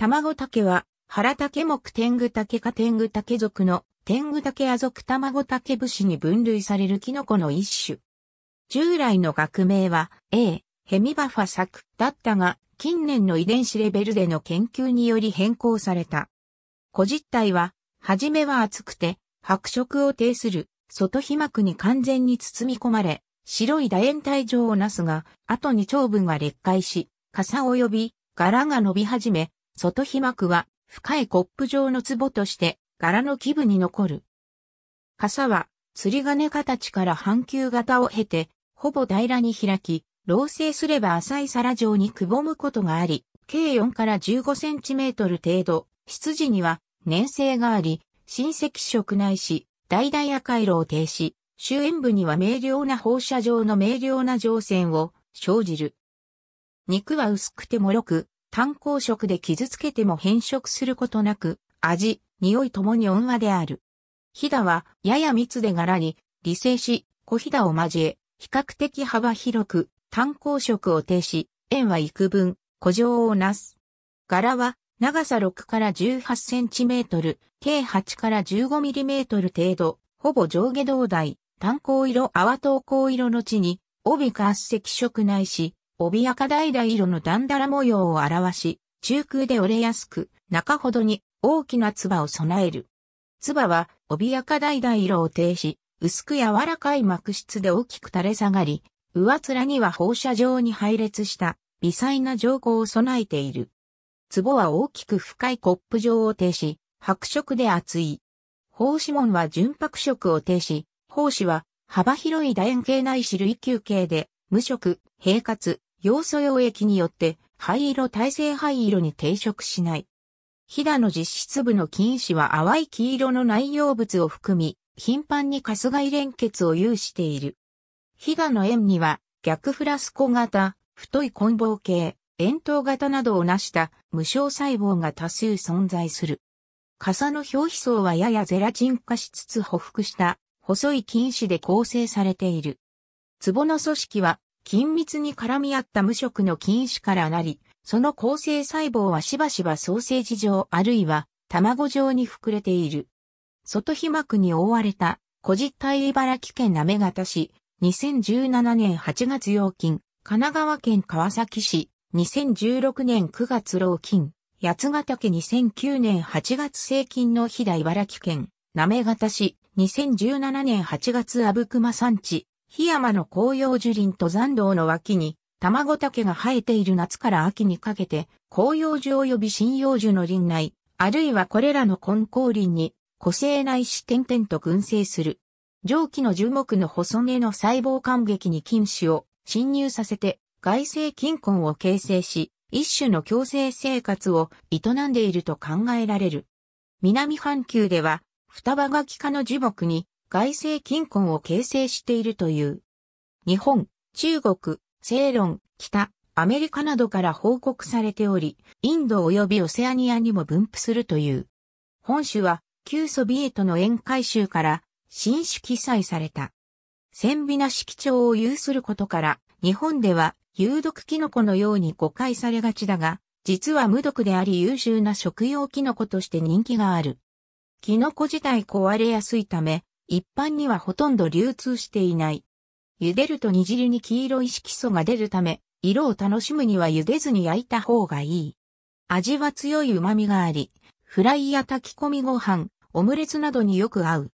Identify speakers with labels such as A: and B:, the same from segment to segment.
A: 卵竹は、原竹木天狗竹か天狗竹属の天狗竹亜属卵竹武士に分類されるキノコの一種。従来の学名は A、ヘミバファ作だったが、近年の遺伝子レベルでの研究により変更された。個実体は、はじめは厚くて、白色を呈する外皮膜に完全に包み込まれ、白い楕円体状をなすが、後に長分が劣化し、傘及び柄が伸び始め、外皮膜は深いコップ状の壺として柄の基部に残る。傘は釣り金形から半球型を経て、ほぼ平らに開き、老成すれば浅い皿状にくぼむことがあり、計4から15センチメートル程度、羊には粘性があり、親戚色ないし、大々赤色を呈し、周縁部には明瞭な放射状の明瞭な状線を生じる。肉は薄くてもろく、炭鉱色で傷つけても変色することなく、味、匂いともに温和である。ひだは、やや密で柄に、理性し、小ひだを交え、比較的幅広く、炭鉱色を呈し、円は幾分、古城をなす。柄は、長さ6から18センチメートル、計8から15ミリメートル程度、ほぼ上下同大、炭鉱色泡糖鉱色の地に、帯か圧赤色ないし、帯赤平色の段ら模様を表し、中空で折れやすく、中ほどに大きな唾を備える。唾は帯赤平色を呈し、薄く柔らかい膜質で大きく垂れ下がり、上面には放射状に配列した微細な情報を備えている。壺は大きく深いコップ状を呈し、白色で厚い。胞子紋は純白色を呈し、胞子は幅広い楕円形内種類球形で、無色、平滑、要素溶液によって灰色耐性灰色に定色しない。ヒダの実質部の菌糸は淡い黄色の内容物を含み、頻繁にカスガイ連結を有している。ヒダの円には逆フラスコ型、太い混合形、円筒型などを成した無償細胞が多数存在する。傘の表皮層はややゼラチン化しつつ補覆した細い菌糸で構成されている。壺の組織は緊密に絡み合った無色の菌糸からなり、その構成細胞はしばしばソーセージ状あるいは卵状に膨れている。外皮膜に覆われた、小実体茨城県なめがた市、2017年8月陽金、神奈川県川崎市、2016年9月老金、八ヶ岳2009年8月生金の飛騨茨城県、なめがた市、2017年8月阿武隈山地、檜山の紅葉樹林登山道の脇に、卵竹が生えている夏から秋にかけて、紅葉樹及び針葉樹の林内、あるいはこれらの根高林に、個性内視点々と群生する。上記の樹木の細根の細胞間隙に菌糸を侵入させて、外生菌根を形成し、一種の共生生活を営んでいると考えられる。南半球では、双葉ガキ科の樹木に、外政近婚を形成しているという。日本、中国、セ論、ロン、北、アメリカなどから報告されており、インド及びオセアニアにも分布するという。本種は旧ソビエトの沿海州から新種記載された。鮮美な色調を有することから、日本では有毒キノコのように誤解されがちだが、実は無毒であり優秀な食用キノコとして人気がある。キノコ自体壊れやすいため、一般にはほとんど流通していない。茹でると煮汁に黄色い色素が出るため、色を楽しむには茹でずに焼いた方がいい。味は強い旨味があり、フライや炊き込みご飯、オムレツなどによく合う。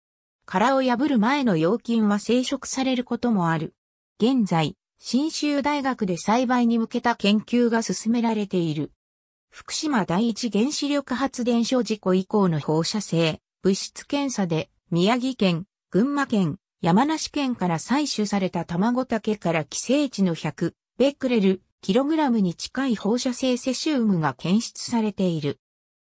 A: 殻を破る前の養菌は生殖されることもある。現在、新州大学で栽培に向けた研究が進められている。福島第一原子力発電所事故以降の放射性物質検査で宮城県群馬県、山梨県から採取された卵竹から寄生値の100、ベクレル、キログラムに近い放射性セシウムが検出されている。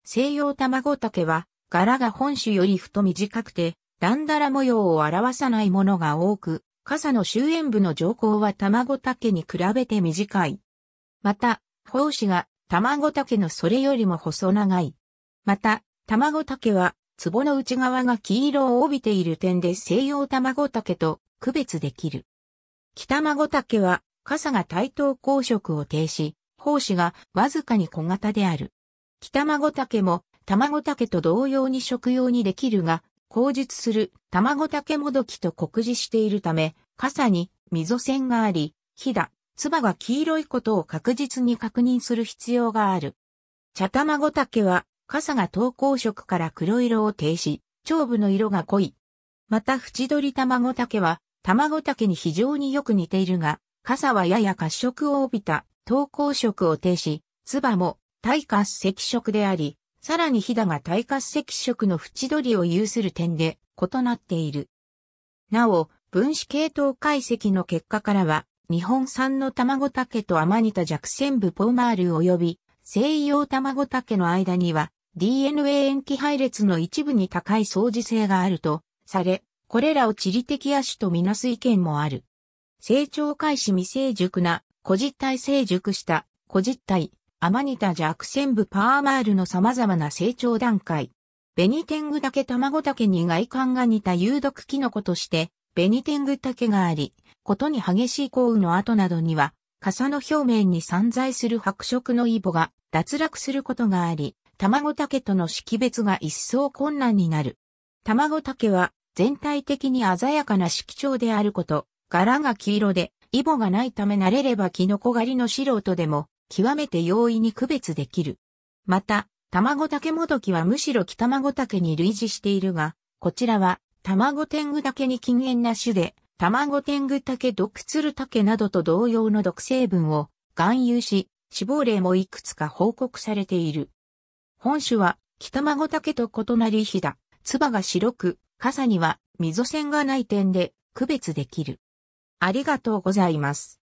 A: 西洋卵竹は、柄が本種より太短くて、だんだら模様を表さないものが多く、傘の終焉部の上項は卵竹に比べて短い。また、胞子が卵竹のそれよりも細長い。また、卵竹は壺の内側が黄色を帯びている点で西洋卵竹と区別できる。北孫竹は、傘が対等公色を呈し、胞子がわずかに小型である。北孫竹も、卵竹と同様に食用にできるが、口述する卵竹もどきと酷似しているため、傘に溝線があり、ひだ、つばが黄色いことを確実に確認する必要がある。茶卵竹は傘が投稿色から黒色を呈し、頂部の色が濃い。また縁取り卵竹は、卵竹に非常によく似ているが、傘はやや褐色を帯びた投稿色を呈し、唾も耐褐赤色であり、さらにヒダが耐褐赤色の縁取りを有する点で異なっている。なお、分子系統解析の結果からは、日本産の卵竹とアマニタ弱線部ポーマール及び西洋卵竹の間には DNA 塩基配列の一部に高い相似性があるとされ、これらを地理的野種とみなす意見もある。成長開始未成熟な、個実体成熟した、個実体、アマニタ弱線部パーマールの様々な成長段階。ベニテングタケ卵タケに外観が似た有毒キノコとして、ベニテングタケがあり、ことに激しい降雨の後などには、傘の表面に散在する白色のイボが脱落することがあり、卵竹との識別が一層困難になる。卵竹は全体的に鮮やかな色調であること、柄が黄色で、イボがないため慣れればキノコ狩りの素人でも、極めて容易に区別できる。また、卵竹もどきはむしろ北卵竹に類似しているが、こちらは卵天狗竹に禁煙な種で、卵天狗竹毒鶴竹などと同様の毒成分を含有し、死亡例もいくつか報告されている。本種は北孫竹と異なりひだ、唾が白く、傘には溝線がない点で区別できる。ありがとうございます。